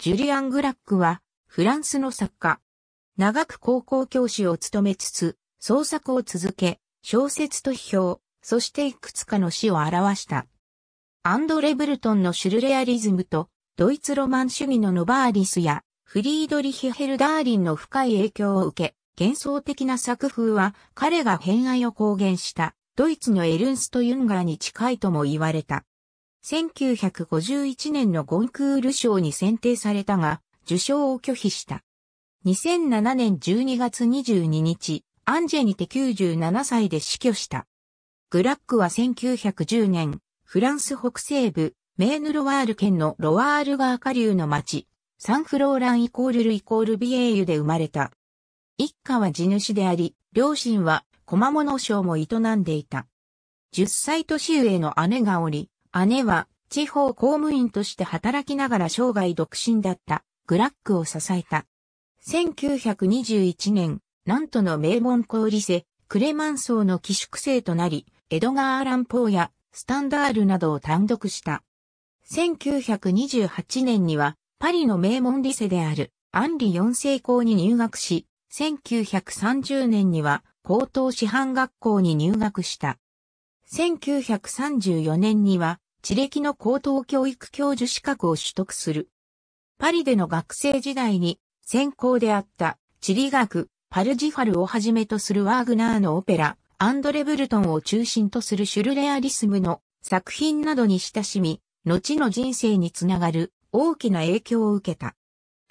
ジュリアン・グラックは、フランスの作家。長く高校教師を務めつつ、創作を続け、小説と批評、そしていくつかの詩を表した。アンドレ・ブルトンのシュルレアリズムと、ドイツロマン主義のノバーリスや、フリードリヒ・ヘルダーリンの深い影響を受け、幻想的な作風は彼が偏愛を公言した、ドイツのエルンスト・ユンガーに近いとも言われた。1951年のゴンクール賞に選定されたが、受賞を拒否した。2007年12月22日、アンジェにて97歳で死去した。グラックは1910年、フランス北西部、メーヌロワール県のロワール川下流の町、サンフローランイコールルイコールビエーユで生まれた。一家は地主であり、両親は駒物賞も営んでいた。10歳年上の姉がおり、姉は地方公務員として働きながら生涯独身だったグラックを支えた。1921年、なんとの名門小理性クレマンソーの寄宿生となり、エドガー・アラン・ポーやスタンダールなどを単独した。1928年には、パリの名門理性である、アンリ四世校に入学し、1930年には、高等師範学校に入学した。1934年には、地歴の高等教育教授資格を取得する。パリでの学生時代に、専攻であった地理学、パルジファルをはじめとするワーグナーのオペラ、アンドレ・ブルトンを中心とするシュルレアリスムの作品などに親しみ、後の人生につながる大きな影響を受けた。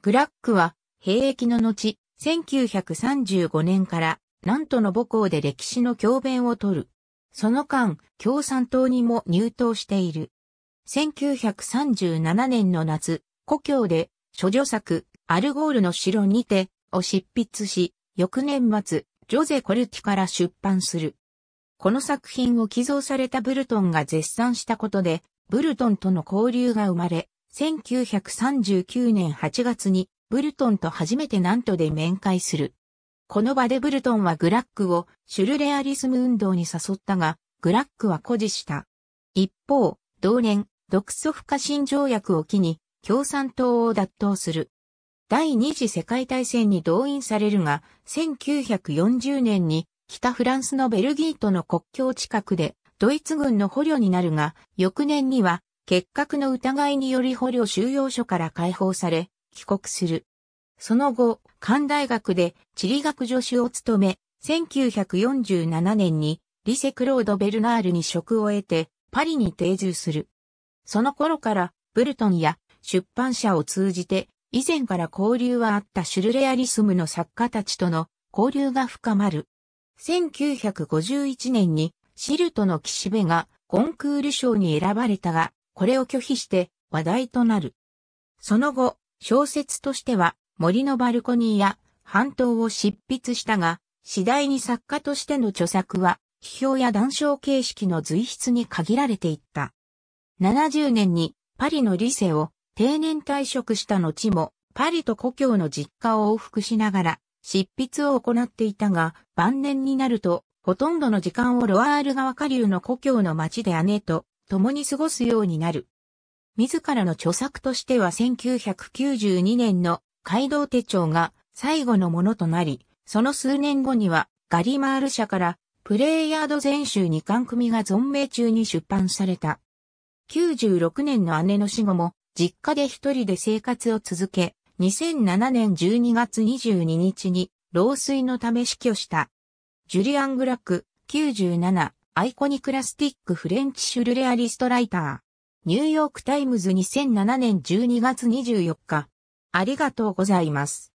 グラックは、兵役の後、1935年から、なんとの母校で歴史の教鞭を取る。その間、共産党にも入党している。1937年の夏、故郷で、諸女作、アルゴールの城にて、を執筆し、翌年末、ジョゼ・コルティから出版する。この作品を寄贈されたブルトンが絶賛したことで、ブルトンとの交流が生まれ、1939年8月にブルトンと初めてナントで面会する。この場でブルトンはグラックをシュルレアリスム運動に誘ったが、グラックは誇示した。一方、同年、独ソ不可侵条約を機に、共産党を脱倒する。第二次世界大戦に動員されるが、1940年に北フランスのベルギーとの国境近くでドイツ軍の捕虜になるが、翌年には結核の疑いにより捕虜収容所から解放され、帰国する。その後、関大学で地理学助手を務め、1947年にリセ・クロード・ベルナールに職を得て、パリに定住する。その頃から、ブルトンや出版社を通じて、以前から交流はあったシュルレアリスムの作家たちとの交流が深まる。1951年にシルトの岸辺がコンクール賞に選ばれたが、これを拒否して話題となる。その後、小説としては森のバルコニーや半島を執筆したが、次第に作家としての著作は、批評や談笑形式の随筆に限られていった。70年にパリのリセを定年退職した後も、パリと故郷の実家を往復しながら、執筆を行っていたが、晩年になると、ほとんどの時間をロアール川下流の故郷の町で姉と共に過ごすようになる。自らの著作としては1992年の街道手帳が最後のものとなり、その数年後にはガリマール社からプレイヤード全集二巻組が存命中に出版された。96年の姉の死後も実家で一人で生活を続け、2007年12月22日に老衰のため死去した。ジュリアン・グラック、97、アイコニクラスティック・フレンチ・シュルレアリストライター。ニューヨーク・タイムズ2007年12月24日、ありがとうございます。